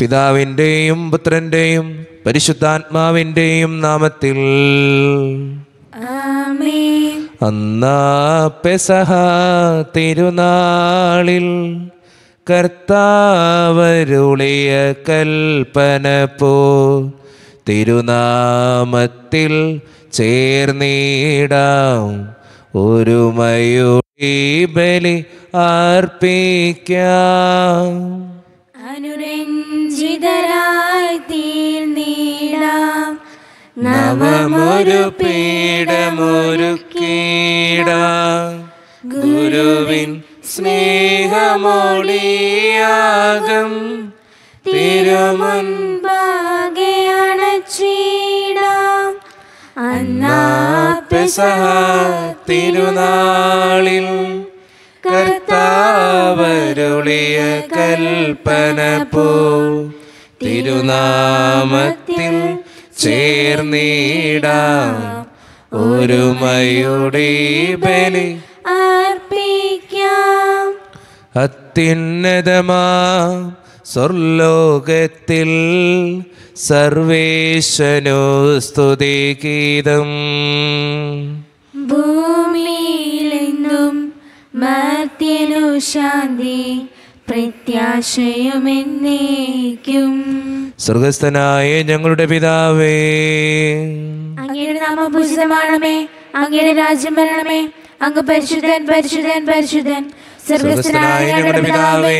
പിതാവിൻ്റെയും പുത്രൻ്റെയും പരിശുദ്ധാത്മാവിൻ്റെയും നാമത്തിൽ അന്നാ പെസഹ തിരുനാളിൽ കർത്താവരുളിയ കൽപ്പന പോ തിരുനാമത്തിൽ ചേർന്നിടാം ഒരുമയുടെ ബലി അർപ്പിക്കാം അനുരഞ്ജ പുരോഹിതരായി തീർന്നിടാം നവമൊരു പീഠമൊരുക്കീട ഗുരുവിൻ സ്നേഹമോടിയാകും തിരുമുൻപാകെ അണച്ചീടാം അന്നാപ്പെസ തിരുനാളിൽ കർത്താവരുളിയ കൽപ്പന പോ തിരുനാമത്തിൽ ചേർന്നീടാം ഒരുമയുടെ ബലി അർപ്പിക്കാം അത്യുന്നതമാ സ്വർലോകത്തിൽ സർവേശനോ സ്തുതിഗീതം ഭൂമിയിലെന്നും മർത്യനു ശാന്തി പ്രത്യാശയമെന്നേക്കും സ്വർഗസ്ഥനായ ഞങ്ങളുടെ പിതാവേ അങ്ങയുടെ നാമപൂജിതമാണമേ പൂജിതമാണമേ അങ്ങയുടെ രാജ്യം വരണമേ അങ്ങ് പരിശുദ്ധൻ പരിശുദ്ധൻ പരിശുദ്ധൻ സ്വർഗസ്ഥനായ ഞങ്ങളുടെ പിതാവേ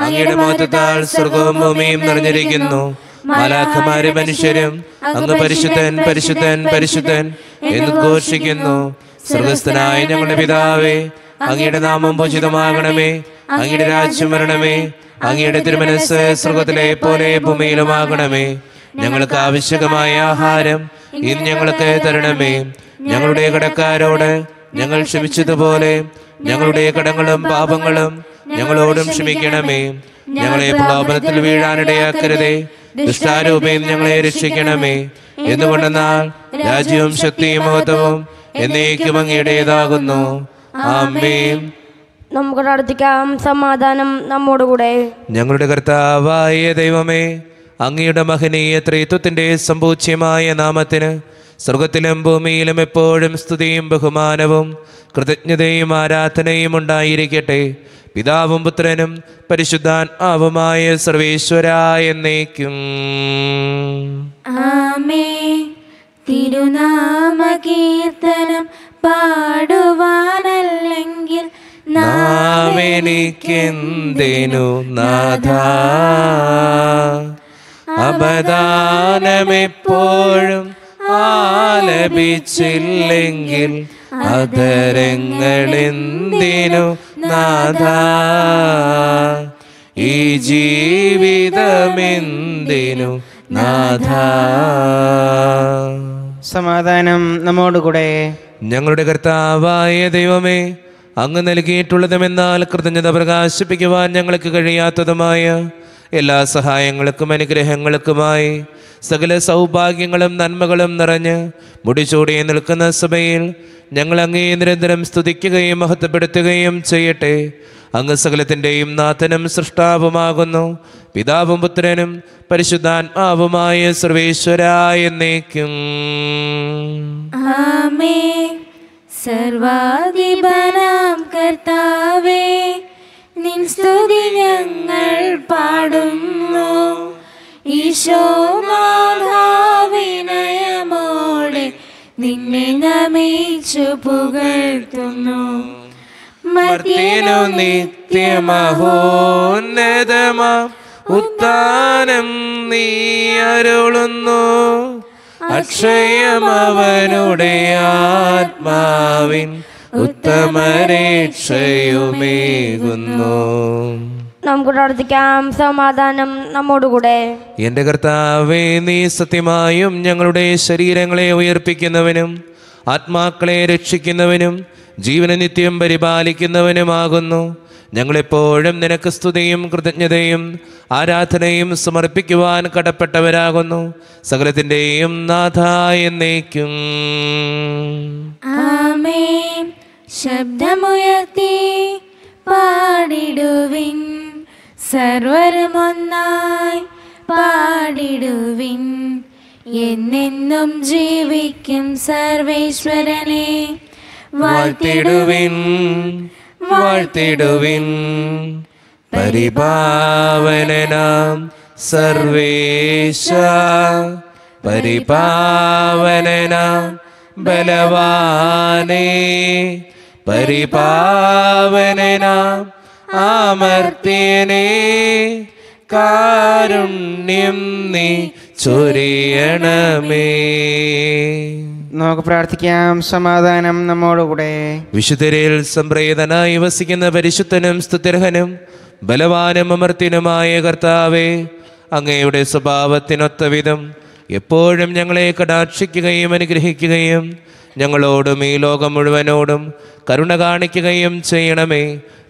അങ്ങയുടെ മുഖത്താൽ സ്വർഗവും ഭൂമിയും നിറഞ്ഞിരിക്കുന്നു മാലാഖമാരെ മനുഷ്യരും അങ്ങ് പരിശുദ്ധൻ പരിശുദ്ധൻ പരിശുദ്ധൻ എന്ന് ഘോഷിക്കുന്നു സ്വർഗസ്ഥനായ ഞങ്ങളുടെ പിതാവേ അങ്ങയുടെ നാമം പൂജിതമാകണമേ അങ്ങയുടെ രാജ്യം വരണമേ അങ്ങയുടെ തിരുമനസ് സ്വർഗത്തിലെ പോലെ ഭൂമിയിലുമാകണമേ ഞങ്ങൾക്ക് ആവശ്യകമായ ആഹാരം ഇന്ന് ഞങ്ങൾക്ക് തരണമേ ഞങ്ങളുടെ കടക്കാരോട് ഞങ്ങൾ ക്ഷമിച്ചതുപോലെ ഞങ്ങളുടെ കടങ്ങളും പാപങ്ങളും ഞങ്ങളോടും ക്ഷമിക്കണമേ ഞങ്ങളെ പ്രലോഭനത്തിൽ വീഴാനിടയാക്കരുതേ ദുഷ്ടാരൂപയിൽ ഞങ്ങളെ രക്ഷിക്കണമേ എന്നുകൊണ്ടെന്നാൽ രാജ്യവും ശക്തിയും മഹത്വവും എന്നേക്കും അങ്ങയുടേതാകുന്നു ആമേം നമുക്ക് പ്രാർത്ഥിക്കാം സമാധാനം നമ്മോടുകൂടെ ഞങ്ങളുടെ കർത്താവായ ദൈവമേ അങ്ങയുടെ മഹനീയ ത്രൈത്വത്തിന്റെ സമ്പൂച്ഛ്യമായ നാമത്തിന് സ്വർഗത്തിലും ഭൂമിയിലും എപ്പോഴും സ്തുതിയും ബഹുമാനവും കൃതജ്ഞതയും ആരാധനയും ഉണ്ടായിരിക്കട്ടെ പിതാവും പുത്രനും പരിശുദ്ധാത്മാവുമായ സർവേശ്വര എന്നേക്കും കീർത്തനം പാടുവാനല്ലെങ്കിൽ നാമെനിക്കെന്തിനു നാഥ അപദാനമെപ്പോഴും ആലപിച്ചില്ലെങ്കിൽ അതരങ്ങളെന്തിനു നാഥ ഈ ജീവിതമെന്തിനു നാഥ സമാധാനം നമ്മോടുകൂടെ ഞങ്ങളുടെ കർത്താവായ ദൈവമേ അങ്ങ് നൽകിയിട്ടുള്ളതുമെന്നാൽ കൃതജ്ഞത പ്രകാശിപ്പിക്കുവാൻ ഞങ്ങൾക്ക് കഴിയാത്തതുമായ എല്ലാ സഹായങ്ങൾക്കും അനുഗ്രഹങ്ങൾക്കുമായി സകല സൗഭാഗ്യങ്ങളും നന്മകളും നിറഞ്ഞ് മുടിച്ചൂടി നിൽക്കുന്ന സഭയിൽ ഞങ്ങൾ അങ്ങേ നിരന്തരം സ്തുതിക്കുകയും മഹത്വപ്പെടുത്തുകയും ചെയ്യട്ടെ അങ്ങ് സകലത്തിൻ്റെയും നാഥനും സൃഷ്ടാവുമാകുന്നു പിതാവും പുത്രനും പരിശുദ്ധാത്മാവുമായ സർവേശ്വരായ നീക്കും സർവാധിപനാം കർത്താവേ നിൻ സ്തുതി ഞങ്ങൾ പാടുന്നു ഈശോ മാധാവിനയമോടെ നിന്നെ നമിച്ചു പുകഴ്ത്തുന്നു മർത്തിനു നിത്യമഹോന്നതമാ ഉത്താനം നീ അരുളുന്നു അക്ഷയമവനുടെ ആത്മാവിൻ ഉത്തമരേക്ഷയുമേകുന്നു നമുക്ക് പ്രാർത്ഥിക്കാം സമാധാനം നമ്മോടുകൂടെ എന്റെ കർത്താവേ നീ സത്യമായും ഞങ്ങളുടെ ശരീരങ്ങളെ ഉയർപ്പിക്കുന്നവനും ആത്മാക്കളെ രക്ഷിക്കുന്നവനും ജീവന നിത്യം പരിപാലിക്കുന്നവനുമാകുന്നു ഞങ്ങളെപ്പോഴും നിനക്ക് സ്തുതിയും കൃതജ്ഞതയും ആരാധനയും സമർപ്പിക്കുവാൻ കടപ്പെട്ടവരാകുന്നു സകലത്തിൻ്റെയും നാഥ നീക്കും ശബ്ദമുയർത്തി പാടിടുവിൻ സർവരുമൊന്നായി പാടിടുവിൻ എന്നെന്നും ജീവിക്കും സർവേശ്വരനെ വാഴ്ത്തിടുവിൻ വാഴ്ത്തിടുവിൻ പരിപാവനാം സർവേശ പരിപാവനാം ബലവാനേ പരിപാവനാം ആമർത്തിയനേ കാരുണ്യം നീ ചൊരിയണമേ നമുക്ക് പ്രാർത്ഥിക്കാം സമാധാനം നമ്മോടുകൂടെ വിശുദ്ധരയിൽ സംപ്രേതനായി വസിക്കുന്ന പരിശുദ്ധനും സ്തുതിർഹനും ബലവാനും അമർത്തിനുമായ കർത്താവേ അങ്ങയുടെ സ്വഭാവത്തിനൊത്ത വിധം എപ്പോഴും ഞങ്ങളെ കടാക്ഷിക്കുകയും അനുഗ്രഹിക്കുകയും ഞങ്ങളോടും ഈ ലോകം മുഴുവനോടും കരുണ കാണിക്കുകയും ചെയ്യണമേ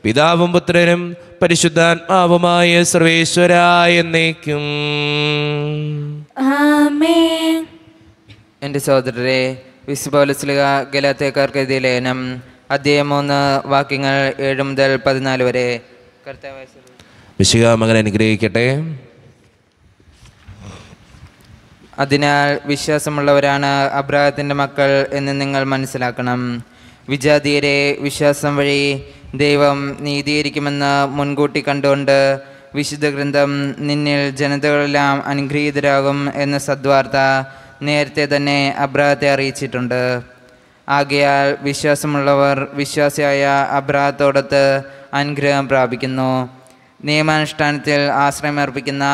പിതാവും പുത്രനും പരിശുദ്ധാത്മാവുമായ സർവേശ്വരായ എന്നേക്കും എൻ്റെ സഹോദരരെ വിശുപൗലസ്ലിക ഗലാത്തേക്കാർക്കെതിരെ ലേനം അധ്യയം മൂന്ന് വാക്യങ്ങൾ ഏഴ് മുതൽ പതിനാല് വരെ വിശുക മകൻ അനുഗ്രഹിക്കട്ടെ അതിനാൽ വിശ്വാസമുള്ളവരാണ് അബ്രാഹത്തിൻ്റെ മക്കൾ എന്ന് നിങ്ങൾ മനസ്സിലാക്കണം വിജാതീയരെ വിശ്വാസം വഴി ദൈവം നീതീകരിക്കുമെന്ന് മുൻകൂട്ടി കണ്ടുകൊണ്ട് വിശുദ്ധ ഗ്രന്ഥം നിന്നിൽ ജനതകളെല്ലാം അനുഗ്രഹീതരാകും എന്ന സദ്വാർത്ത നേരത്തെ തന്നെ അബ്രാഹത്തെ അറിയിച്ചിട്ടുണ്ട് ആകയാൽ വിശ്വാസമുള്ളവർ വിശ്വാസിയായ അബ്രാഹത്തോടത്ത് അനുഗ്രഹം പ്രാപിക്കുന്നു നിയമാനുഷ്ഠാനത്തിൽ ആശ്രയമർപ്പിക്കുന്ന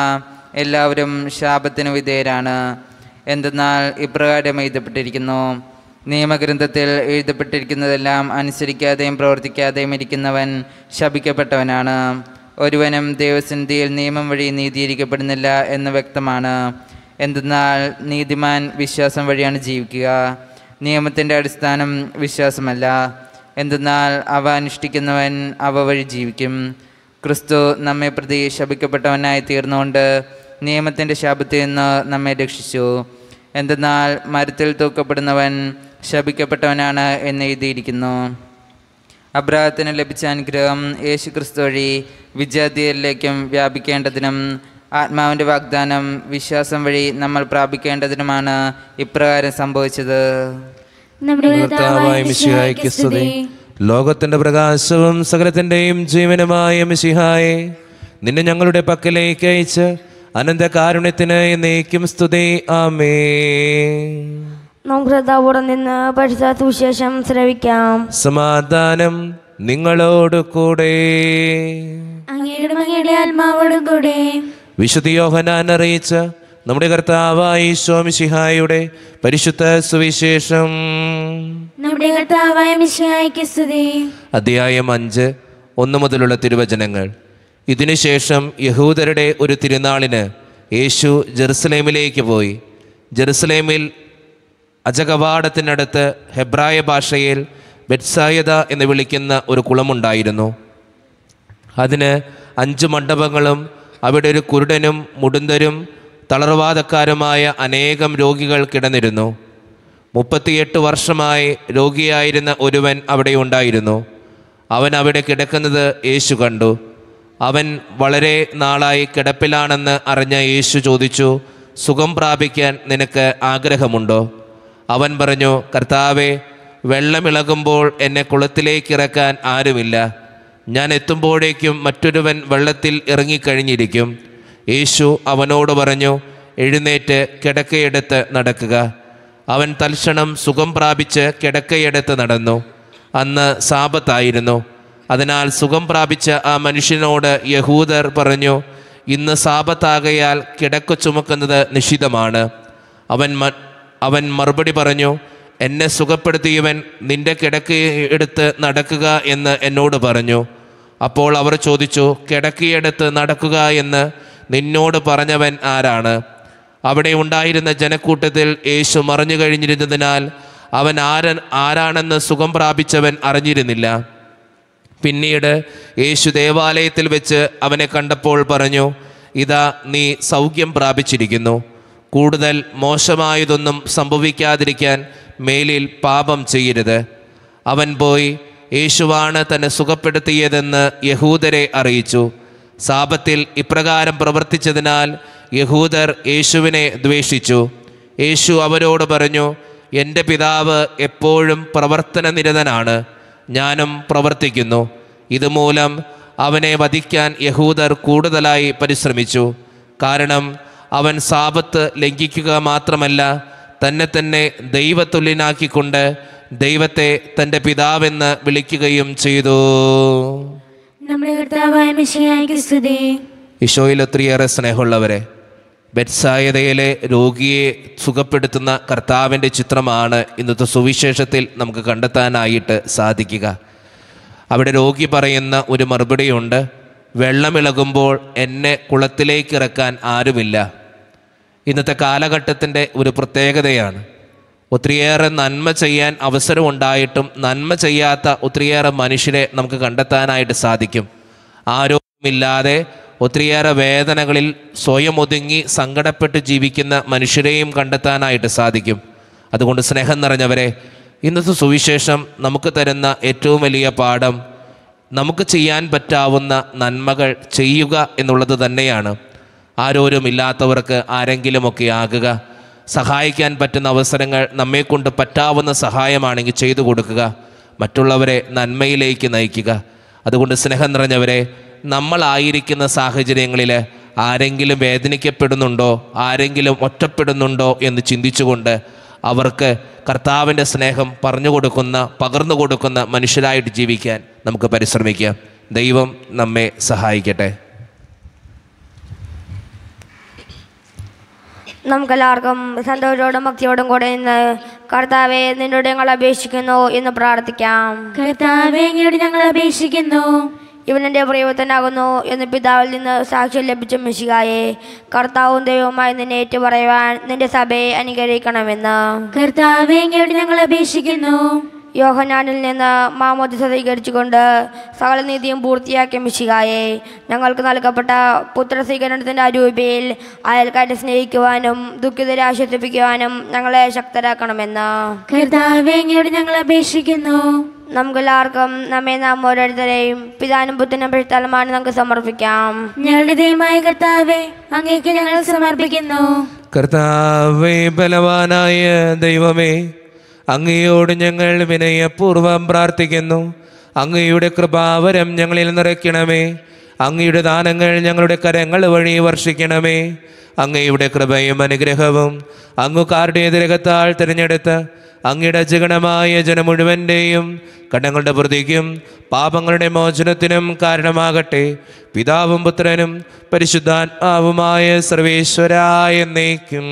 എല്ലാവരും ശാപത്തിന് വിധേയരാണ് എന്തെന്നാൽ ഇപ്രകാരം എഴുതപ്പെട്ടിരിക്കുന്നു നിയമഗ്രന്ഥത്തിൽ എഴുതപ്പെട്ടിരിക്കുന്നതെല്ലാം അനുസരിക്കാതെയും പ്രവർത്തിക്കാതെയും ഇരിക്കുന്നവൻ ശപിക്കപ്പെട്ടവനാണ് ഒരുവനും ദേവസന്ധിയിൽ നിയമം വഴി നീതിയിരിക്കപ്പെടുന്നില്ല എന്ന് വ്യക്തമാണ് എന്തെന്നാൽ നീതിമാൻ വിശ്വാസം വഴിയാണ് ജീവിക്കുക നിയമത്തിൻ്റെ അടിസ്ഥാനം വിശ്വാസമല്ല എന്തെന്നാൽ അവ അനുഷ്ഠിക്കുന്നവൻ അവ വഴി ജീവിക്കും ക്രിസ്തു നമ്മെ പ്രതി ശപിക്കപ്പെട്ടവനായി തീർന്നുകൊണ്ട് നിയമത്തിൻ്റെ ശാപത്തിൽ നിന്ന് നമ്മെ രക്ഷിച്ചു എന്തെന്നാൽ മരത്തിൽ തൂക്കപ്പെടുന്നവൻ ശപിക്കപ്പെട്ടവനാണ് എന്ന് എഴുതിയിരിക്കുന്നു അബ്രാഹത്തിന് ലഭിച്ച അനുഗ്രഹം യേശു ക്രിസ്തു വഴി വിജാതീയരിലേക്കും വ്യാപിക്കേണ്ടതിനും ആത്മാവിൻ്റെ വാഗ്ദാനം വിശ്വാസം വഴി നമ്മൾ പ്രാപിക്കേണ്ടതിനുമാണ് ഇപ്രകാരം സംഭവിച്ചത് ലോകത്തിന്റെ പ്രകാശവും സകലത്തിന്റെയും ജീവനുമായ മിശിഹായെ നിന്നെ ഞങ്ങളുടെ പക്കലേക്ക് അയച്ച് അനന്ത കാരുണ്യത്തിനായി നീക്കും സ്തുതി ആമേ നോക്കൂടെ നിന്ന് പഠിച്ച സുവിശേഷം ശ്രവിക്കാം സമാധാനം നിങ്ങളോട് കൂടെ അങ്ങയുടെ ആത്മാവോടും കൂടെ വിശുദ്ധ യോഹനാൻ അറിയിച്ച നമ്മുടെ കർത്താവായി സ്വാമിശിഹായുടെ പരിശുദ്ധ സുവിശേഷം നമ്മുടെ കർത്താവായ മിശിഹായ്ക്ക് സ്തുതി അധ്യായം അഞ്ച് ഒന്നു മുതലുള്ള തിരുവചനങ്ങൾ ഇതിനുശേഷം യഹൂദരുടെ ഒരു തിരുനാളിന് യേശു ജെറുസലേമിലേക്ക് പോയി ജെറുസലേമിൽ അജകവാടത്തിനടുത്ത് ഹെബ്രായ ഭാഷയിൽ ബെറ്റ്സായത എന്ന് വിളിക്കുന്ന ഒരു കുളമുണ്ടായിരുന്നു അതിന് അഞ്ച് മണ്ഡപങ്ങളും അവിടെ ഒരു കുരുടനും മുടുന്തരും തളർവാദക്കാരുമായ അനേകം രോഗികൾ കിടന്നിരുന്നു മുപ്പത്തിയെട്ട് വർഷമായി രോഗിയായിരുന്ന ഒരുവൻ അവിടെ ഉണ്ടായിരുന്നു അവൻ അവിടെ കിടക്കുന്നത് യേശു കണ്ടു അവൻ വളരെ നാളായി കിടപ്പിലാണെന്ന് അറിഞ്ഞ യേശു ചോദിച്ചു സുഖം പ്രാപിക്കാൻ നിനക്ക് ആഗ്രഹമുണ്ടോ അവൻ പറഞ്ഞു കർത്താവെ വെള്ളമിളകുമ്പോൾ എന്നെ കുളത്തിലേക്കിറക്കാൻ ആരുമില്ല ഞാൻ എത്തുമ്പോഴേക്കും മറ്റൊരുവൻ വെള്ളത്തിൽ ഇറങ്ങിക്കഴിഞ്ഞിരിക്കും യേശു അവനോട് പറഞ്ഞു എഴുന്നേറ്റ് കിടക്കയെടുത്ത് നടക്കുക അവൻ തൽക്ഷണം സുഖം പ്രാപിച്ച് കിടക്കയെടുത്ത് നടന്നു അന്ന് സാപത്തായിരുന്നു അതിനാൽ സുഖം പ്രാപിച്ച ആ മനുഷ്യനോട് യഹൂദർ പറഞ്ഞു ഇന്ന് സാപത്താകയാൽ കിടക്ക ചുമക്കുന്നത് നിഷിദ്ധമാണ് അവൻ അവൻ മറുപടി പറഞ്ഞു എന്നെ സുഖപ്പെടുത്തിയവൻ നിന്റെ എടുത്ത് നടക്കുക എന്ന് എന്നോട് പറഞ്ഞു അപ്പോൾ അവർ ചോദിച്ചു കിടക്കിയെടുത്ത് നടക്കുക എന്ന് നിന്നോട് പറഞ്ഞവൻ ആരാണ് അവിടെ ഉണ്ടായിരുന്ന ജനക്കൂട്ടത്തിൽ യേശു മറിഞ്ഞു കഴിഞ്ഞിരുന്നതിനാൽ അവൻ ആര ആരാണെന്ന് സുഖം പ്രാപിച്ചവൻ അറിഞ്ഞിരുന്നില്ല പിന്നീട് യേശു ദേവാലയത്തിൽ വെച്ച് അവനെ കണ്ടപ്പോൾ പറഞ്ഞു ഇതാ നീ സൗഖ്യം പ്രാപിച്ചിരിക്കുന്നു കൂടുതൽ മോശമായതൊന്നും സംഭവിക്കാതിരിക്കാൻ മേലിൽ പാപം ചെയ്യരുത് അവൻ പോയി യേശുവാണ് തന്നെ സുഖപ്പെടുത്തിയതെന്ന് യഹൂദരെ അറിയിച്ചു സാപത്തിൽ ഇപ്രകാരം പ്രവർത്തിച്ചതിനാൽ യഹൂദർ യേശുവിനെ ദ്വേഷിച്ചു യേശു അവരോട് പറഞ്ഞു എൻ്റെ പിതാവ് എപ്പോഴും പ്രവർത്തന നിരതനാണ് ഞാനും പ്രവർത്തിക്കുന്നു ഇതുമൂലം അവനെ വധിക്കാൻ യഹൂദർ കൂടുതലായി പരിശ്രമിച്ചു കാരണം അവൻ സാപത്ത് ലംഘിക്കുക മാത്രമല്ല തന്നെ തന്നെ ദൈവത്തുല്യനാക്കിക്കൊണ്ട് ദൈവത്തെ തന്റെ പിതാവെന്ന് വിളിക്കുകയും ചെയ്തു ഈശോയിൽ ഒത്തിരിയേറെ സ്നേഹമുള്ളവരെ ബെറ്റ്സായതയിലെ രോഗിയെ സുഖപ്പെടുത്തുന്ന കർത്താവിൻ്റെ ചിത്രമാണ് ഇന്നത്തെ സുവിശേഷത്തിൽ നമുക്ക് കണ്ടെത്താനായിട്ട് സാധിക്കുക അവിടെ രോഗി പറയുന്ന ഒരു മറുപടിയുണ്ട് വെള്ളമിളകുമ്പോൾ എന്നെ കുളത്തിലേക്ക് ഇറക്കാൻ ആരുമില്ല ഇന്നത്തെ കാലഘട്ടത്തിൻ്റെ ഒരു പ്രത്യേകതയാണ് ഒത്തിരിയേറെ നന്മ ചെയ്യാൻ അവസരമുണ്ടായിട്ടും നന്മ ചെയ്യാത്ത ഒത്തിരിയേറെ മനുഷ്യരെ നമുക്ക് കണ്ടെത്താനായിട്ട് സാധിക്കും ആരോഗ്യമില്ലാതെ ഒത്തിരിയേറെ വേദനകളിൽ സ്വയം ഒതുങ്ങി സങ്കടപ്പെട്ട് ജീവിക്കുന്ന മനുഷ്യരെയും കണ്ടെത്താനായിട്ട് സാധിക്കും അതുകൊണ്ട് സ്നേഹം നിറഞ്ഞവരെ ഇന്നത്തെ സുവിശേഷം നമുക്ക് തരുന്ന ഏറ്റവും വലിയ പാഠം നമുക്ക് ചെയ്യാൻ പറ്റാവുന്ന നന്മകൾ ചെയ്യുക എന്നുള്ളത് തന്നെയാണ് ആരോരുമില്ലാത്തവർക്ക് ആരെങ്കിലുമൊക്കെ ആകുക സഹായിക്കാൻ പറ്റുന്ന അവസരങ്ങൾ നമ്മെക്കൊണ്ട് പറ്റാവുന്ന സഹായമാണെങ്കിൽ ചെയ്തു കൊടുക്കുക മറ്റുള്ളവരെ നന്മയിലേക്ക് നയിക്കുക അതുകൊണ്ട് സ്നേഹം നിറഞ്ഞവരെ നമ്മളായിരിക്കുന്ന സാഹചര്യങ്ങളിൽ ആരെങ്കിലും വേദനിക്കപ്പെടുന്നുണ്ടോ ആരെങ്കിലും ഒറ്റപ്പെടുന്നുണ്ടോ എന്ന് ചിന്തിച്ചുകൊണ്ട് അവർക്ക് കർത്താവിൻ്റെ സ്നേഹം പറഞ്ഞു കൊടുക്കുന്ന പകർന്നു കൊടുക്കുന്ന മനുഷ്യരായിട്ട് ജീവിക്കാൻ നമുക്ക് പരിശ്രമിക്കാം ദൈവം നമ്മെ സഹായിക്കട്ടെ നമുക്കെല്ലാവർക്കും സന്തോഷത്തോടും ഭക്തിയോടും കൂടെ ഇന്ന് കർത്താവെ നിന്നോട് ഞങ്ങൾ അപേക്ഷിക്കുന്നു എന്ന് പ്രാർത്ഥിക്കാം കർത്താവെ ഞങ്ങൾ അപേക്ഷിക്കുന്നു ഇവനെൻ്റെ പ്രിയവത്തനാകുന്നു എന്ന് പിതാവിൽ നിന്ന് സാക്ഷ്യം ലഭിച്ച മിശികായെ കർത്താവും ദൈവവുമായി നിന്നെ പറയുവാൻ നിന്റെ സഭയെ അനുകരിക്കണമെന്ന് കർത്താവെ ഞങ്ങൾ അപേക്ഷിക്കുന്നു യോഹനാനിൽ നിന്ന് മാമോദി സ്വീകരിച്ചുകൊണ്ട് സകല നീതിയും പൂർത്തിയാക്കിയ മിശികായെ ഞങ്ങൾക്ക് നൽകപ്പെട്ട പുത്ര സ്വീകരണത്തിൻ്റെ അരൂപയിൽ അയൽക്കാരെ സ്നേഹിക്കുവാനും ദുഃഖിതരെ ആശ്വസിപ്പിക്കുവാനും ഞങ്ങളെ ശക്തരാക്കണമെന്ന് കർത്താവേങ്ങയോട് ഞങ്ങൾ അപേക്ഷിക്കുന്നു നമുക്കെല്ലാവർക്കും നമ്മെ നാം ഓരോരുത്തരെയും പിതാനും പുത്തനും പിഴുത്താലുമാണ് നമുക്ക് സമർപ്പിക്കാം ഞങ്ങളുടെ ദൈവമായ അങ്ങേക്ക് ഞങ്ങൾ സമർപ്പിക്കുന്നു കർത്താവേ ബലവാനായ ദൈവമേ അങ്ങയോട് ഞങ്ങൾ വിനയപൂർവം പ്രാർത്ഥിക്കുന്നു അങ്ങയുടെ കൃപാവരം ഞങ്ങളിൽ നിറയ്ക്കണമേ അങ്ങയുടെ ദാനങ്ങൾ ഞങ്ങളുടെ കരങ്ങൾ വഴി വർഷിക്കണമേ അങ്ങയുടെ കൃപയും അനുഗ്രഹവും അങ്ങു കാരുടെ തിരകത്താൽ തിരഞ്ഞെടുത്ത് അങ്ങയുടെ ജഗണമായ ജനം മുഴുവൻ്റെയും കടങ്ങളുടെ പ്രതിക്കും പാപങ്ങളുടെ മോചനത്തിനും കാരണമാകട്ടെ പിതാവും പുത്രനും പരിശുദ്ധാത്മാവുമായ സർവേശ്വരായ എന്നേക്കും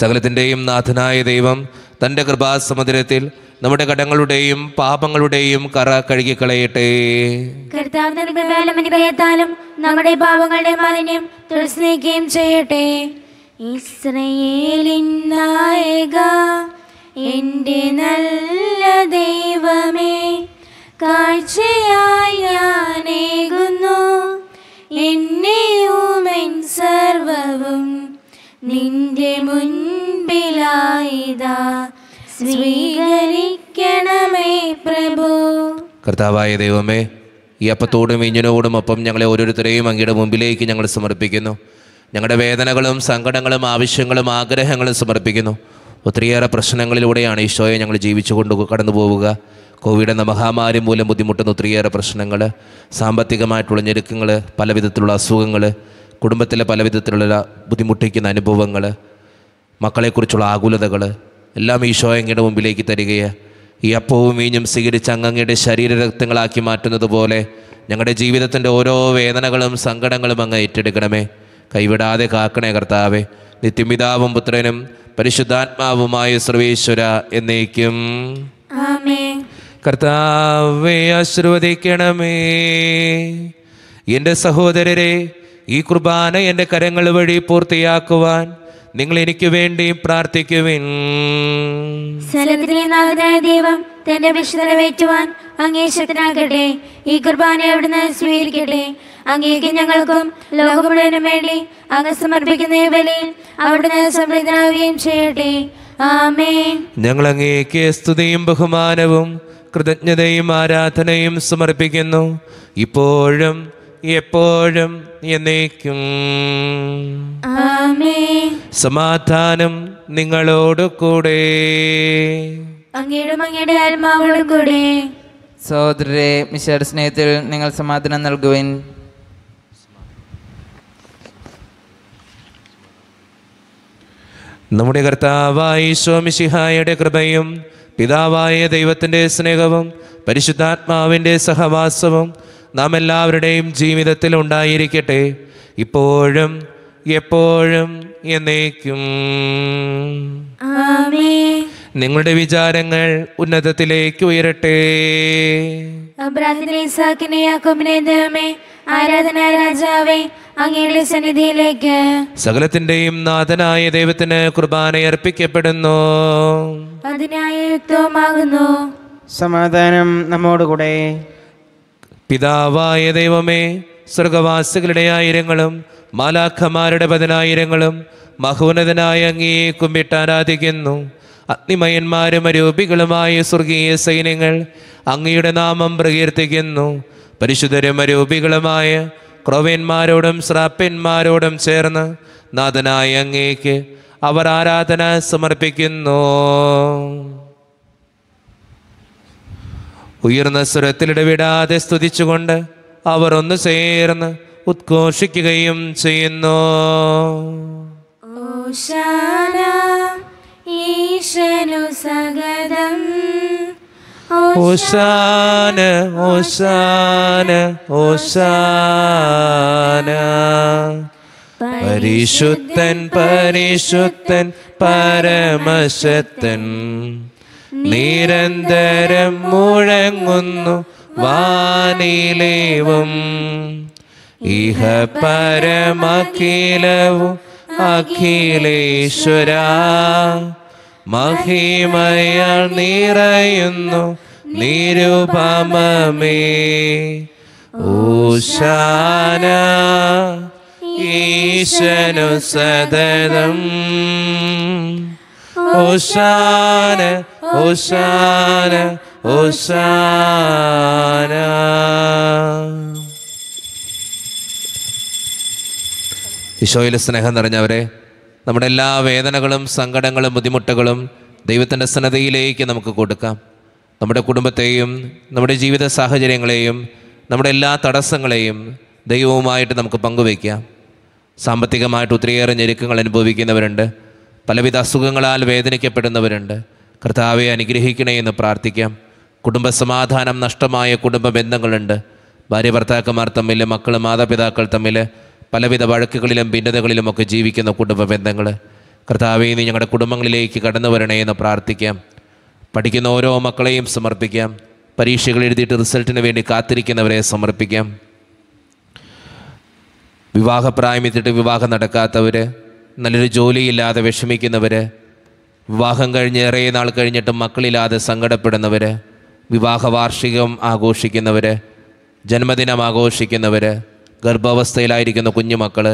സകലത്തിൻ്റെയും നാഥനായ ദൈവം തൻ്റെ കൃപാസമുദ്രത്തിൽ നമ്മുടെ കടങ്ങളുടെയും പാപങ്ങളുടെയും കറ കഴുകിക്കളയട്ടെ കർത്താവിനും നമ്മുടെ പാപങ്ങളുടെ മാലിന്യം തുളസി നീക്കുകയും ചെയ്യട്ടെ ഇസ്രയേലിൻ നായക എൻ്റെ നല്ല ദൈവമേ കാഴ്ചയായി എന്നെയും സർവവും നിന്റെ മുൻപിലായിതാ സ്വീകരിക്കണമേ പ്രഭു കർത്താവായ ദൈവമേ ഈ അപ്പത്തോടും ഇഞ്ഞിനോടും ഒപ്പം ഞങ്ങളെ ഓരോരുത്തരെയും അങ്ങയുടെ മുമ്പിലേക്ക് ഞങ്ങൾ സമർപ്പിക്കുന്നു ഞങ്ങളുടെ വേദനകളും സങ്കടങ്ങളും ആവശ്യങ്ങളും ആഗ്രഹങ്ങളും സമർപ്പിക്കുന്നു ഒത്തിരിയേറെ പ്രശ്നങ്ങളിലൂടെയാണ് ഈശോയെ ഞങ്ങൾ ജീവിച്ചു കൊണ്ട് കടന്നു പോവുക കോവിഡ് എന്ന മഹാമാരി മൂലം ബുദ്ധിമുട്ടുന്ന ഒത്തിരിയേറെ പ്രശ്നങ്ങൾ സാമ്പത്തികമായിട്ടുള്ള ഞെരുക്കങ്ങൾ പല വിധത്തിലുള്ള അസുഖങ്ങൾ കുടുംബത്തിലെ പല വിധത്തിലുള്ള ബുദ്ധിമുട്ടിക്കുന്ന അനുഭവങ്ങൾ മക്കളെക്കുറിച്ചുള്ള ആകുലതകൾ എല്ലാം ഈശോ അങ്ങയുടെ മുമ്പിലേക്ക് തരികയെ ഈ അപ്പവും മീഞ്ഞും സ്വീകരിച്ച് അങ്ങയുടെ ശരീരരക്തങ്ങളാക്കി മാറ്റുന്നത് പോലെ ഞങ്ങളുടെ ജീവിതത്തിൻ്റെ ഓരോ വേദനകളും സങ്കടങ്ങളും അങ്ങ് ഏറ്റെടുക്കണമേ കൈവിടാതെ കാക്കണേ കർത്താവേ നിത്യമിതാവും പുത്രനും പരിശുദ്ധാത്മാവുമായ സർവേശ്വര എന്നേക്കും കർത്താവെ ആശീർവദിക്കണമേ എൻ്റെ സഹോദരരെ ഈ കുർബാന എൻ്റെ കരങ്ങൾ വഴി പൂർത്തിയാക്കുവാൻ നിങ്ങൾ എനിക്ക് വേണ്ടി പ്രാർത്ഥിക്കുവിൻ ദൈവം തന്റെ വിശുദ്ധ നിറവേറ്റുവാൻ അങ്ങേശത്തിനാകട്ടെ ഈ കുർബാന അവിടുന്ന് സ്വീകരിക്കട്ടെ അങ്ങേക്ക് ഞങ്ങൾക്കും ലോകമുഴുവനും വേണ്ടി അങ്ങ് സമർപ്പിക്കുന്ന ബലിയിൽ അവിടുന്ന് സംപ്രീതനാവുകയും ചെയ്യട്ടെ ആമേ ഞങ്ങൾ അങ്ങേക്ക് സ്തുതിയും ബഹുമാനവും കൃതജ്ഞതയും ആരാധനയും സമർപ്പിക്കുന്നു ഇപ്പോഴും എപ്പോഴും എന്നേക്കും സമാധാനം നിങ്ങളോട് കൂടെ അങ്ങയുടെ അങ്ങയുടെ കൂടെ സഹോദരരെ മിശയുടെ സ്നേഹത്തിൽ നിങ്ങൾ സമാധാനം നൽകുവിൻ നമ്മുടെ കർത്താവായി സ്വാമിശിഹായുടെ കൃപയും പിതാവായ ദൈവത്തിൻ്റെ സ്നേഹവും പരിശുദ്ധാത്മാവിൻ്റെ സഹവാസവും നാം എല്ലാവരുടെയും ജീവിതത്തിൽ ഉണ്ടായിരിക്കട്ടെ ഇപ്പോഴും എപ്പോഴും എന്നേക്കും നിങ്ങളുടെ വിചാരങ്ങൾ ഉന്നതത്തിലേക്ക് ഉയരട്ടെ രാജാവേ അങ്ങയുടെ സന്നിധിയിലേക്ക് സകലത്തിന്റെയും നാഥനായ ദൈവത്തിന് കുർബാന അർപ്പിക്കപ്പെടുന്നു അതിനായ സമാധാനം നമ്മോടുകൂടെ പിതാവായ ദൈവമേ സ്വർഗവാസികളുടെ ആയിരങ്ങളും മാലാഖമാരുടെ പതിനായിരങ്ങളും മഹോന്നതനായ അങ്ങയെ കുമ്പിട്ട് ആരാധിക്കുന്നു അഗ്നിമയന്മാരും അരൂപികളുമായ സ്വർഗീയ സൈന്യങ്ങൾ അങ്ങയുടെ നാമം പ്രകീർത്തിക്കുന്നു പരിശുദ്ധരും അരൂപികളുമായ ക്രോവ്യന്മാരോടും ശ്രാപ്യന്മാരോടും ചേർന്ന് നാഥനായ അങ്ങേക്ക് അവർ ആരാധന സമർപ്പിക്കുന്നു ഉയർന്ന സ്വരത്തിലിടവിടാതെ സ്തുതിച്ചുകൊണ്ട് അവർ ഒന്ന് ചേർന്ന് ഉദ്ഘോഷിക്കുകയും ചെയ്യുന്നു ഈശനു ഓശാന ഓശാന ഓശാന പരിശുദ്ധൻ പരിശുദ്ധൻ പരമശത്തൻ നിരന്തരം മുഴങ്ങുന്നു വാനിലേവും ഇഹ പരമഖിലവും അഖിലേശ്വര മഹിമയ നിറയുന്നു നിരുപമേ ഊശാന ഈശനു സദനം ഊശാന ഓശാന ഓശാന ഈശോയിലെ സ്നേഹം നിറഞ്ഞവരെ നമ്മുടെ എല്ലാ വേദനകളും സങ്കടങ്ങളും ബുദ്ധിമുട്ടുകളും ദൈവത്തിൻ്റെ സന്നദ്ധയിലേക്ക് നമുക്ക് കൊടുക്കാം നമ്മുടെ കുടുംബത്തെയും നമ്മുടെ ജീവിത സാഹചര്യങ്ങളെയും നമ്മുടെ എല്ലാ തടസ്സങ്ങളെയും ദൈവവുമായിട്ട് നമുക്ക് പങ്കുവയ്ക്കാം സാമ്പത്തികമായിട്ട് ഒത്തിരിയേറെ ഞെരുക്കങ്ങൾ അനുഭവിക്കുന്നവരുണ്ട് പലവിധ അസുഖങ്ങളാൽ വേദനിക്കപ്പെടുന്നവരുണ്ട് കർത്താവെ അനുഗ്രഹിക്കണേ എന്ന് പ്രാർത്ഥിക്കാം കുടുംബസമാധാനം നഷ്ടമായ കുടുംബ ബന്ധങ്ങളുണ്ട് ഭാര്യ ഭർത്താക്കന്മാർ തമ്മിൽ മക്കൾ മാതാപിതാക്കൾ തമ്മിൽ പലവിധ വഴക്കുകളിലും ഭിന്നതകളിലുമൊക്കെ ജീവിക്കുന്ന കുടുംബ ബന്ധങ്ങൾ കർത്താവെ നീ ഞങ്ങളുടെ കുടുംബങ്ങളിലേക്ക് കടന്നു വരണേ എന്ന് പ്രാർത്ഥിക്കാം പഠിക്കുന്ന ഓരോ മക്കളെയും സമർപ്പിക്കാം പരീക്ഷകൾ എഴുതിയിട്ട് റിസൾട്ടിന് വേണ്ടി കാത്തിരിക്കുന്നവരെ സമർപ്പിക്കാം വിവാഹപ്രായമെത്തിയിട്ട് വിവാഹം നടക്കാത്തവർ നല്ലൊരു ജോലിയില്ലാതെ വിഷമിക്കുന്നവർ വിവാഹം കഴിഞ്ഞ് ഏറെ നാൾ കഴിഞ്ഞിട്ട് മക്കളില്ലാതെ സങ്കടപ്പെടുന്നവർ വിവാഹ വാർഷികം ആഘോഷിക്കുന്നവർ ജന്മദിനം ആഘോഷിക്കുന്നവർ ഗർഭാവസ്ഥയിലായിരിക്കുന്ന കുഞ്ഞുമക്കൾ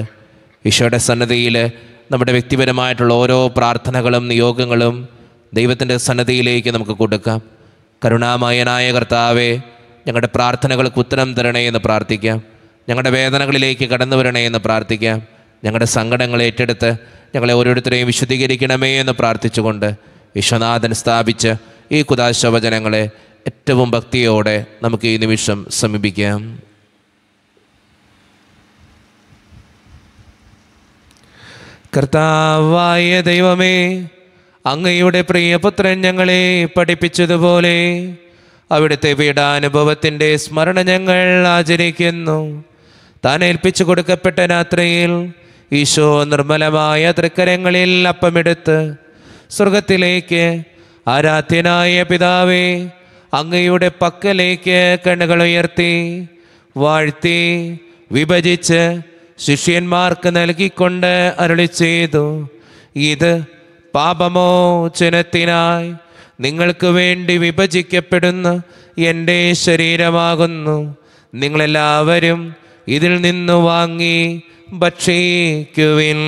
ഈശോയുടെ സന്നദ്ധിയിൽ നമ്മുടെ വ്യക്തിപരമായിട്ടുള്ള ഓരോ പ്രാർത്ഥനകളും നിയോഗങ്ങളും ദൈവത്തിൻ്റെ സന്നദ്ധിയിലേക്ക് നമുക്ക് കൊടുക്കാം കരുണാമയനായ കർത്താവെ ഞങ്ങളുടെ പ്രാർത്ഥനകൾക്ക് ഉത്തരം തരണേ എന്ന് പ്രാർത്ഥിക്കാം ഞങ്ങളുടെ വേദനകളിലേക്ക് കടന്നു വരണേ എന്ന് പ്രാർത്ഥിക്കാം ഞങ്ങളുടെ സങ്കടങ്ങൾ ഏറ്റെടുത്ത് ഞങ്ങളെ ഓരോരുത്തരെയും വിശദീകരിക്കണമേ എന്ന് പ്രാർത്ഥിച്ചുകൊണ്ട് വിശ്വനാഥൻ സ്ഥാപിച്ച് ഈ കുദാശവചനങ്ങളെ ഏറ്റവും ഭക്തിയോടെ നമുക്ക് ഈ നിമിഷം സമീപിക്കാം കർത്താവായ ദൈവമേ അങ്ങയുടെ പ്രിയപുത്രൻ ഞങ്ങളെ പഠിപ്പിച്ചതുപോലെ അവിടുത്തെ പീഡാനുഭവത്തിൻ്റെ സ്മരണ ഞങ്ങൾ ആചരിക്കുന്നു താൻ ഏൽപ്പിച്ചു കൊടുക്കപ്പെട്ട രാത്രിയിൽ ഈശോ നിർമ്മലമായ തൃക്കരങ്ങളിൽ അപ്പമെടുത്ത് സ്വർഗത്തിലേക്ക് ആരാധ്യനായ പിതാവേ അങ്ങയുടെ പക്കലേക്ക് കണ്ണുകൾ ഉയർത്തി വാഴ്ത്തി വിഭജിച്ച് ശിഷ്യന്മാർക്ക് നൽകിക്കൊണ്ട് അരുളി ചെയ്തു ഇത് പാപമോ ചിനത്തിനായി നിങ്ങൾക്ക് വേണ്ടി വിഭജിക്കപ്പെടുന്ന എൻ്റെ ശരീരമാകുന്നു നിങ്ങളെല്ലാവരും ഇതിൽ നിന്ന് വാങ്ങി ഭക്ഷിക്കുവിൻ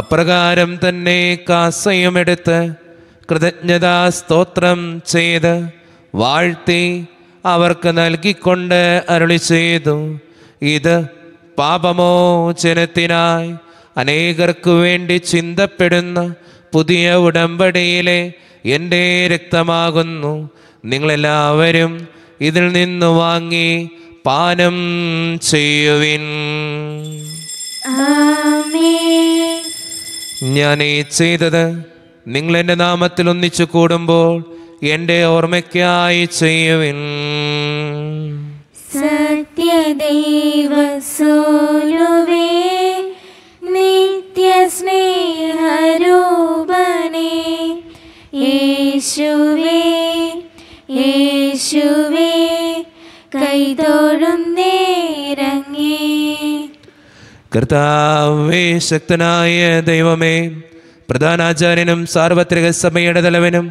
അപ്രകാരം തന്നെ കാസയുമെടുത്ത് കൃതജ്ഞതാ സ്തോത്രം ചെയ്ത് വാഴ്ത്തി അവർക്ക് നൽകിക്കൊണ്ട് അരുളി ചെയ്തു ഇത് പാപമോചനത്തിനായി അനേകർക്കു വേണ്ടി ചിന്തപ്പെടുന്ന പുതിയ ഉടമ്പടിയിലെ എൻ്റെ രക്തമാകുന്നു നിങ്ങളെല്ലാവരും ഇതിൽ നിന്ന് വാങ്ങി പാനം ചെയ്യുവിൻ ഞാൻ ഈ ചെയ്തത് നിങ്ങൾ എൻ്റെ നാമത്തിൽ ഒന്നിച്ചു കൂടുമ്പോൾ എൻ്റെ ഓർമ്മയ്ക്കായി ചെയ്യുവിൻ സത്യദൈവ സോലുവേ യേശുവേ യേശുവേ കൈതോഴും നേരങ്ങേ കർത്താവേ ശക്തനായ ദൈവമേ പ്രധാനാചാര്യനും സാർവത്രിക സഭയുടെ തലവനും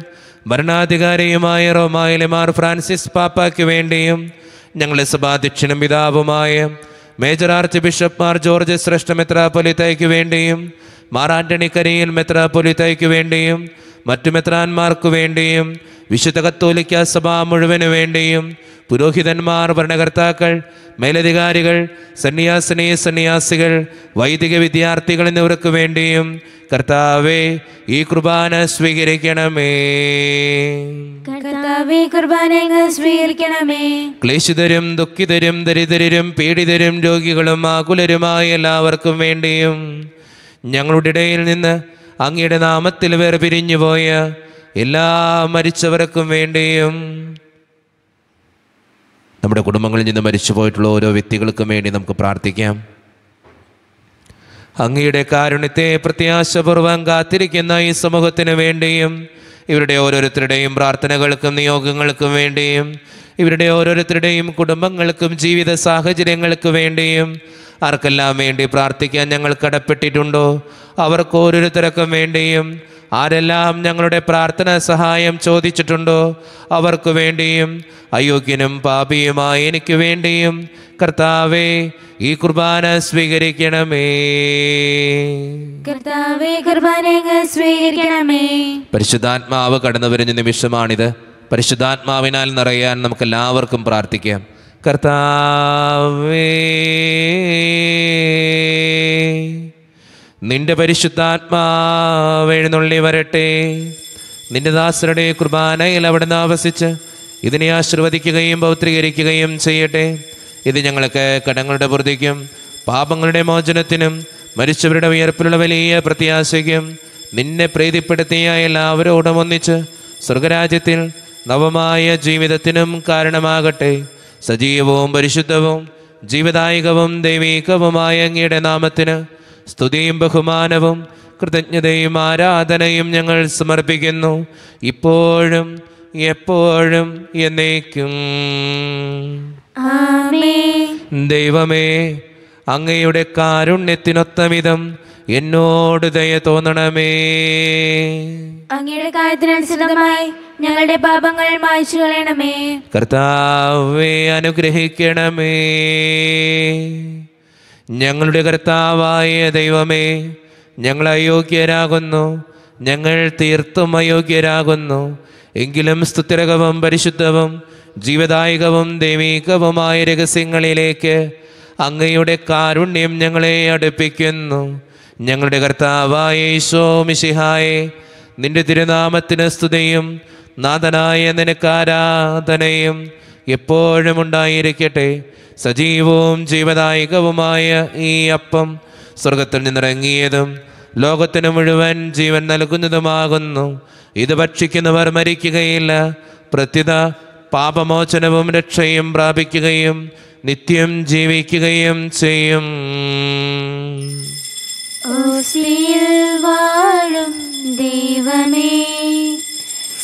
ഭരണാധികാരിയുമായ റോമായിലെ മാർ ഫ്രാൻസിസ് പാപ്പയ്ക്ക് വേണ്ടിയും ഞങ്ങളുടെ സഭാധ്യക്ഷനും പിതാവുമായ major archbishop Mar George ശ്രേഷ്ഠ മെത്രാപൊലിത്തയ്ക്ക് വേണ്ടിയും മാർ ആന്റണി കരിയിൽ മെത്രാപൊലിത്തയ്ക്ക് വേണ്ടിയും മറ്റു മെത്രാന്മാർക്ക് വേണ്ടിയും വിശുദ്ധ കത്തോലിക്ക സഭ മുഴുവന് വേണ്ടിയും പുരോഹിതന്മാർ ഭരണകർത്താക്കൾ മേലധികാരികൾ സന്യാസിനി സന്യാസികൾ വൈദിക വിദ്യാർത്ഥികൾ എന്നിവർക്ക് വേണ്ടിയും കർത്താവേ ഈ കുർബാന സ്വീകരിക്കണമേ സ്വീകരിക്കണമേ ക്ലേശിതരും ദുഃഖിതരും ദരിദ്രരും പീഡിതരും രോഗികളും ആകുലരുമായ എല്ലാവർക്കും വേണ്ടിയും ഞങ്ങളുടെ ഇടയിൽ നിന്ന് അങ്ങയുടെ നാമത്തിൽ പിരിഞ്ഞുപോയ എല്ലാ മരിച്ചവർക്കും വേണ്ടിയും നമ്മുടെ കുടുംബങ്ങളിൽ നിന്ന് മരിച്ചു പോയിട്ടുള്ള ഓരോ വ്യക്തികൾക്കും വേണ്ടി നമുക്ക് പ്രാർത്ഥിക്കാം അങ്ങയുടെ കാരുണ്യത്തെ പ്രത്യാശപൂർവം കാത്തിരിക്കുന്ന ഈ സമൂഹത്തിന് വേണ്ടിയും ഇവരുടെ ഓരോരുത്തരുടെയും പ്രാർത്ഥനകൾക്കും നിയോഗങ്ങൾക്കും വേണ്ടിയും ഇവരുടെ ഓരോരുത്തരുടെയും കുടുംബങ്ങൾക്കും ജീവിത സാഹചര്യങ്ങൾക്ക് വേണ്ടിയും ആർക്കെല്ലാം വേണ്ടി പ്രാർത്ഥിക്കാൻ ഞങ്ങൾ കടപ്പെട്ടിട്ടുണ്ടോ അവർക്ക് ഓരോരുത്തർക്കും വേണ്ടിയും ആരെല്ലാം ഞങ്ങളുടെ പ്രാർത്ഥന സഹായം ചോദിച്ചിട്ടുണ്ടോ അവർക്ക് വേണ്ടിയും അയോഗ്യനും പാപിയുമായ എനിക്ക് വേണ്ടിയും കർത്താവേ ഈ കുർബാന സ്വീകരിക്കണമേ കർത്താവേ സ്വീകരിക്കണമേ പരിശുദ്ധാത്മാവ് കടന്നു വരുന്ന നിമിഷമാണിത് പരിശുദ്ധാത്മാവിനാൽ നിറയാൻ നമുക്ക് എല്ലാവർക്കും പ്രാർത്ഥിക്കാം കർത്താവേ നിന്റെ പരിശുദ്ധാത്മാവെഴുന്നള്ളി വരട്ടെ നിന്റെ ദാസരുടെ കുർബാനയിൽ നിന്ന് ആവസിച്ച് ഇതിനെ ആശീർവദിക്കുകയും പൗത്രീകരിക്കുകയും ചെയ്യട്ടെ ഇത് ഞങ്ങൾക്ക് കടങ്ങളുടെ പ്രതിക്കും പാപങ്ങളുടെ മോചനത്തിനും മരിച്ചവരുടെ ഉയർപ്പിലുള്ള വലിയ പ്രത്യാശയ്ക്കും നിന്നെ പ്രീതിപ്പെടുത്തിയ എല്ലാവരോടും ഒന്നിച്ച് സ്വർഗരാജ്യത്തിൽ നവമായ ജീവിതത്തിനും കാരണമാകട്ടെ സജീവവും പരിശുദ്ധവും ജീവദായകവും ദൈവീകവുമായ അങ്ങയുടെ നാമത്തിന് സ്തുതിയും ബഹുമാനവും കൃതജ്ഞതയും ആരാധനയും ഞങ്ങൾ സമർപ്പിക്കുന്നു ഇപ്പോഴും എപ്പോഴും എന്നേക്കും ദൈവമേ അങ്ങയുടെ കാരുണ്യത്തിനൊത്തവിധം എന്നോട് ദയ തോന്നണമേ അങ്ങയുടെ കാര്യത്തിനനുസൃതമായി ഞങ്ങളുടെ പാപങ്ങൾ മായ്ച്ചു കളയണമേ കർത്താവെ അനുഗ്രഹിക്കണമേ ഞങ്ങളുടെ കർത്താവായ ദൈവമേ ഞങ്ങൾ അയോഗ്യരാകുന്നു ഞങ്ങൾ തീർത്തും അയോഗ്യരാകുന്നു എങ്കിലും സ്തുത്രകവും പരിശുദ്ധവും ജീവദായകവും ദൈവീകവുമായ രഹസ്യങ്ങളിലേക്ക് അങ്ങയുടെ കാരുണ്യം ഞങ്ങളെ അടുപ്പിക്കുന്നു ഞങ്ങളുടെ കർത്താവായ ഈശോ മിഷിഹായെ നിന്റെ തിരുനാമത്തിന് സ്തുതിയും നാഥനായ നിനക്കാരാധനയും എപ്പോഴും ഉണ്ടായിരിക്കട്ടെ സജീവവും ജീവദായകവുമായ ഈ അപ്പം സ്വർഗത്തിൽ നിന്നിറങ്ങിയതും ലോകത്തിന് മുഴുവൻ ജീവൻ നൽകുന്നതുമാകുന്നു ഇത് ഭക്ഷിക്കുന്നവർ മരിക്കുകയില്ല പ്രത്യത പാപമോചനവും രക്ഷയും പ്രാപിക്കുകയും നിത്യം ജീവിക്കുകയും ചെയ്യും ദൈവമേ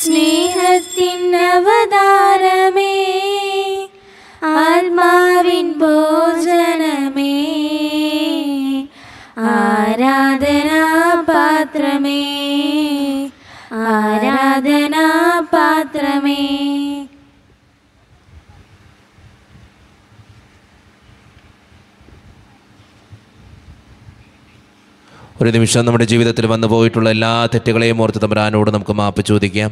സ്നേഹത്തിൻ അവതാരമേ ആത്മാവിൻ ഭോജനമേ ആരാധനാപാത്രമേ ആരാധനാപാത്രമേ ഒരു നിമിഷം നമ്മുടെ ജീവിതത്തിൽ വന്നു പോയിട്ടുള്ള എല്ലാ തെറ്റുകളെയും ഓർത്ത് തമ്പരാനോട് നമുക്ക് മാപ്പ് ചോദിക്കാം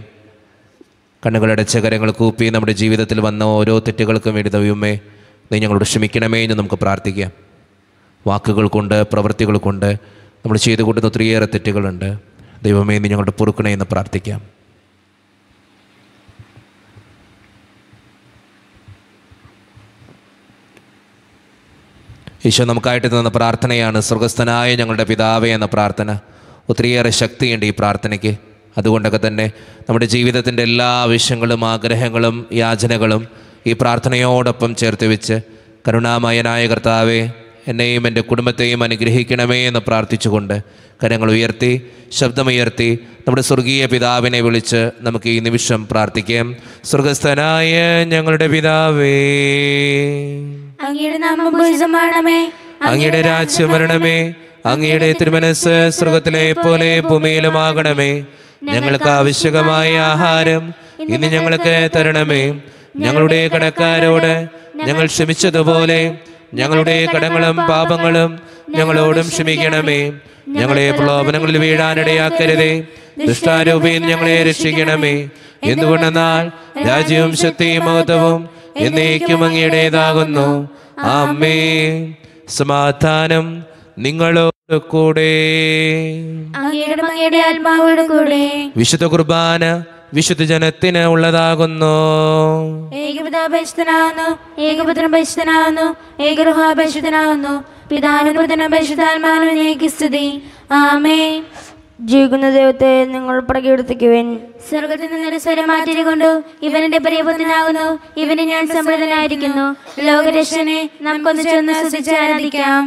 കണ്ണുകളുടെ കരങ്ങൾ കൂപ്പി നമ്മുടെ ജീവിതത്തിൽ വന്ന ഓരോ തെറ്റുകൾക്കും വേണ്ടി ദൈവമേ നീ ഞങ്ങളോട് ക്ഷമിക്കണമേ എന്ന് നമുക്ക് പ്രാർത്ഥിക്കാം വാക്കുകൾ കൊണ്ട് പ്രവൃത്തികൾ കൊണ്ട് നമ്മൾ ചെയ്തു കൂട്ടുന്ന ഒത്തിരിയേറെ തെറ്റുകളുണ്ട് ദൈവമേ നീ ഞങ്ങളുടെ പൊറുക്കണേ എന്ന് പ്രാർത്ഥിക്കാം ഈശോ നമുക്കായിട്ട് തന്ന പ്രാർത്ഥനയാണ് സ്വർഗസ്ഥനായ ഞങ്ങളുടെ പിതാവേ എന്ന പ്രാർത്ഥന ഒത്തിരിയേറെ ശക്തിയുണ്ട് ഈ പ്രാർത്ഥനയ്ക്ക് അതുകൊണ്ടൊക്കെ തന്നെ നമ്മുടെ ജീവിതത്തിൻ്റെ എല്ലാ ആവശ്യങ്ങളും ആഗ്രഹങ്ങളും യാചനകളും ഈ പ്രാർത്ഥനയോടൊപ്പം ചേർത്ത് വെച്ച് കരുണാമയനായ കർത്താവെ എന്നെയും എൻ്റെ കുടുംബത്തെയും അനുഗ്രഹിക്കണമേ എന്ന് പ്രാർത്ഥിച്ചുകൊണ്ട് കരങ്ങൾ ഉയർത്തി ശബ്ദമുയർത്തി നമ്മുടെ സ്വർഗീയ പിതാവിനെ വിളിച്ച് നമുക്ക് ഈ നിമിഷം പ്രാർത്ഥിക്കാം സ്വർഗസ്ഥനായ ഞങ്ങളുടെ പിതാവേ അങ്ങയുടെ നാമം പൂജിതമാണമേ അങ്ങയുടെ രാജ്യം വരണമേ അങ്ങയുടെ തിരുമനസ് സ്വർഗത്തിലെ പോലെ ഭൂമിയിലുമാകണമേ ഞങ്ങൾക്ക് ആവശ്യകമായ ആഹാരം ഇന്ന് ഞങ്ങൾക്ക് തരണമേ ഞങ്ങളുടെ കടക്കാരോട് ഞങ്ങൾ ക്ഷമിച്ചതുപോലെ ഞങ്ങളുടെ കടങ്ങളും പാപങ്ങളും ഞങ്ങളോടും ക്ഷമിക്കണമേ ഞങ്ങളെ പ്രലോഭനങ്ങളിൽ വീഴാനിടയാക്കരുതേ ദുഷ്ടാരൂപയിൽ ഞങ്ങളെ രക്ഷിക്കണമേ എന്തുകൊണ്ടെന്നാൽ രാജ്യവും ശക്തിയും മഹത്വവും എന്നേക്കും അങ്ങയുടേതാകുന്നു ആമേ സമാധാനം നിങ്ങളോട് കൂടെ ആത്മാവോട് കൂടെ വിശുദ്ധ കുർബാന വിശുദ്ധ ജനത്തിന് ഉള്ളതാകുന്നു ഏകപിതാപരിശുദ്ധനാകുന്നു ഏകപുത്രൻ പരിശുദ്ധനാകുന്നു ഏകഗൃഹാപരിശുദ്ധനാകുന്നു പിതാവിനുപുത്രനും പരിശുദ്ധാത്മാവിനേക്ക് സ്തുതി ആമേ ജീവിക്കുന്ന ദൈവത്തെ നിങ്ങൾ പ്രകീർത്തിക്കുവിൻ സ്വർഗത്തിൽ നിന്നൊരു സ്വരം മാറ്റിക്കൊണ്ടു ഇവനെന്റെ പ്രിയപുത്രനാകുന്നു ഇവനെ ഞാൻ സമൃദ്ധനായിരിക്കുന്നു ലോകരക്ഷനെ നമുക്കൊന്ന് ചേർന്ന് ശ്രദ്ധിച്ച് ആരാധിക്കാം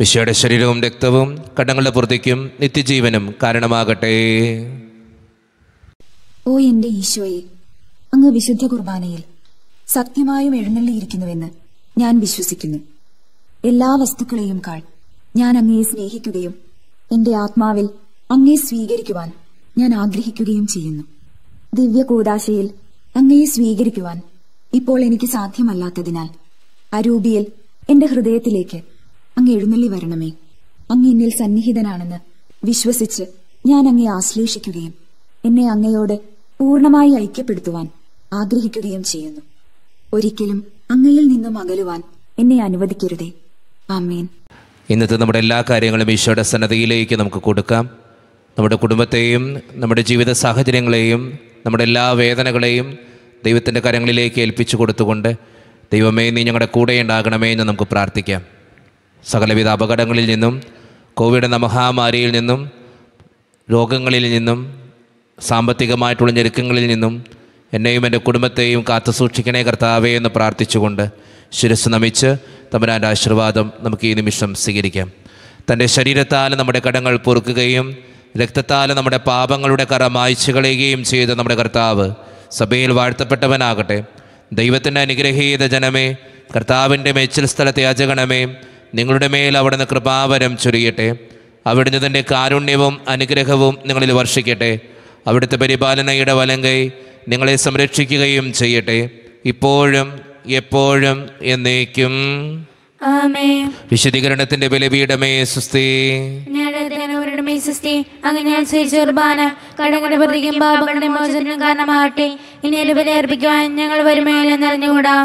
വിശയുടെ ശരീരവും രക്തവും കടങ്ങളുടെ പൂർത്തിക്കും നിത്യജീവനും കാരണമാകട്ടെ ഓ എന്റെ ഈശോയെ അങ്ങ് വിശുദ്ധ കുർബാനയിൽ സത്യമായും എഴുന്നള്ളിയിരിക്കുന്നുവെന്ന് ഞാൻ വിശ്വസിക്കുന്നു എല്ലാ വസ്തുക്കളെയും കാൾ ഞാൻ അങ്ങയെ സ്നേഹിക്കുകയും എന്റെ ആത്മാവിൽ അങ്ങയെ സ്വീകരിക്കുവാൻ ഞാൻ ആഗ്രഹിക്കുകയും ചെയ്യുന്നു ദിവ്യ കൂടാശയിൽ അങ്ങയെ സ്വീകരിക്കുവാൻ ഇപ്പോൾ എനിക്ക് സാധ്യമല്ലാത്തതിനാൽ അരൂപിയിൽ എന്റെ ഹൃദയത്തിലേക്ക് അങ്ങ് എഴുന്നള്ളി വരണമേ അങ്ങ് എന്നിൽ സന്നിഹിതനാണെന്ന് വിശ്വസിച്ച് ഞാൻ അങ്ങയെ ആശ്ലേഷിക്കുകയും എന്നെ അങ്ങയോട് പൂർണമായി ഐക്യപ്പെടുത്തുവാൻ ആഗ്രഹിക്കുകയും ചെയ്യുന്നു ഒരിക്കലും അങ്ങയിൽ നിന്നും അകലുവാൻ എന്നെ അനുവദിക്കരുതേ ആമീൻ ഇന്നത്തെ നമ്മുടെ എല്ലാ കാര്യങ്ങളും ഈശോയുടെ സന്നദ്ധയിലേക്ക് നമുക്ക് കൊടുക്കാം നമ്മുടെ കുടുംബത്തെയും നമ്മുടെ ജീവിത സാഹചര്യങ്ങളെയും നമ്മുടെ എല്ലാ വേദനകളെയും ദൈവത്തിൻ്റെ കരങ്ങളിലേക്ക് ഏൽപ്പിച്ചു കൊടുത്തുകൊണ്ട് ദൈവമേ നീ ഞങ്ങളുടെ കൂടെ ഉണ്ടാകണമേ എന്ന് നമുക്ക് പ്രാർത്ഥിക്കാം സകലവിധ അപകടങ്ങളിൽ നിന്നും കോവിഡ് എന്ന മഹാമാരിയിൽ നിന്നും രോഗങ്ങളിൽ നിന്നും സാമ്പത്തികമായിട്ടുള്ള ഞെരുക്കങ്ങളിൽ നിന്നും എന്നെയും എൻ്റെ കുടുംബത്തെയും കാത്തു സൂക്ഷിക്കണേ കർത്താവേ എന്ന് പ്രാർത്ഥിച്ചുകൊണ്ട് ശിരസ് നമിച്ച് തമ്പുരാൻ്റെ ആശീർവാദം നമുക്ക് ഈ നിമിഷം സ്വീകരിക്കാം തൻ്റെ ശരീരത്താൽ നമ്മുടെ കടങ്ങൾ പൊറുക്കുകയും രക്തത്താൽ നമ്മുടെ പാപങ്ങളുടെ കറ മായ്ച്ചു കളയുകയും ചെയ്ത നമ്മുടെ കർത്താവ് സഭയിൽ വാഴ്ത്തപ്പെട്ടവനാകട്ടെ ദൈവത്തിൻ്റെ അനുഗ്രഹീത ജനമേ കർത്താവിൻ്റെ മേച്ചിൽ സ്ഥലത്തെ അജഗണമേ നിങ്ങളുടെ മേൽ അവിടുന്ന് കൃപാവരം ചൊരിയട്ടെ അവിടുന്ന് തൻ്റെ കാരുണ്യവും അനുഗ്രഹവും നിങ്ങളിൽ വർഷിക്കട്ടെ അവിടുത്തെ പരിപാലനയുടെ വലങ്കൈ നിങ്ങളെ സംരക്ഷിക്കുകയും ചെയ്യട്ടെ ഇപ്പോഴും എപ്പോഴും എന്നേക്കും വിശദീകരണത്തിന്റെ ബലവിയുടമേ സുസ്തി സുസ്തി അങ്ങനെ കുർബാന കാരണമാകട്ടെ ഇനി ഒരു ബലി അർപ്പിക്കുവാൻ ഞങ്ങൾ വരുമേലെന്നറിഞ്ഞുകൂടാ